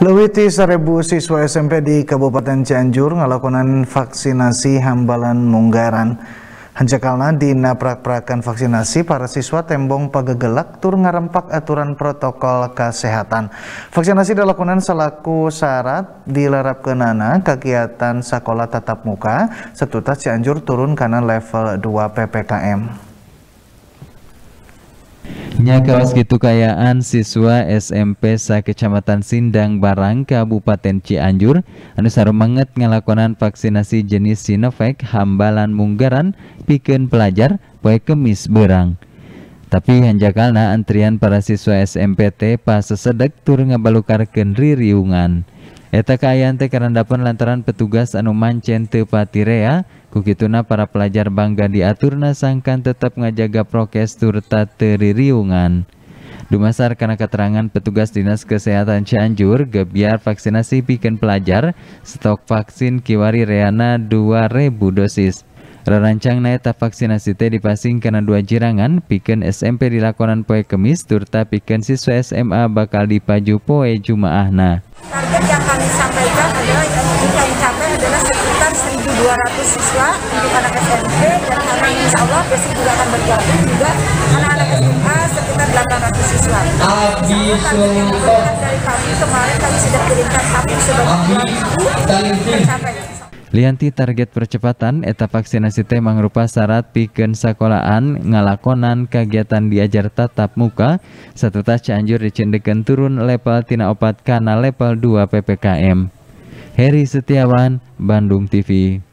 Lewiti seribu siswa SMP di Kabupaten Cianjur melakukan vaksinasi hambalan munggaran. hancakalna di naprak-prakan vaksinasi para siswa tembong pagegelak tur ngarempak aturan protokol kesehatan. Vaksinasi dilakukan selaku syarat dilarap kenana kegiatan sekolah tatap muka setutas Cianjur turun karena level 2 PPKM. Nya kawas gitu kayaan siswa SMP sa Kecamatan Sindang Barang Kabupaten Cianjur anu sarumanget ngalakonan vaksinasi jenis Sinovac hambalan munggaran pikeun pelajar poe Kemis berang. Tapi hanjakalna antrian para siswa SMPT pas sesedek tur ngabalukarkeun ririungan. Eta kaante karenadapan lantaran petugas anu mancen tepatirea, kukituna para pelajar bangga diaturna sangkan tetap ngajaga prokes turta teririungan. Dumasar karena keterangan petugas Dinas Kesehatan Cianjur gebiar vaksinasi bikin pelajar stok vaksin kiwari reana 2000 dosis. Rarancang naeta vaksinasi teh dipasing karena dua jirangan pikeun SMP dilakonan lakonan poe Kemis turta pikeun siswa SMA bakal dipaju poe Jumaahna. 200 siswa untuk anak SMP dan anak insya Allah besok juga akan bergabung juga anak-anak SMA sekitar 800 siswa. Target dari kami kemarin kami sudah kirimkan sapi sebanyak 2.000 Lianti target percepatan eta vaksinasi teh mangrupa syarat pikeun sekolahan ngalakonan kegiatan diajar tatap muka serta Cianjur dicendekeun turun level tina opat kana level 2 PPKM. Heri Setiawan, Bandung TV.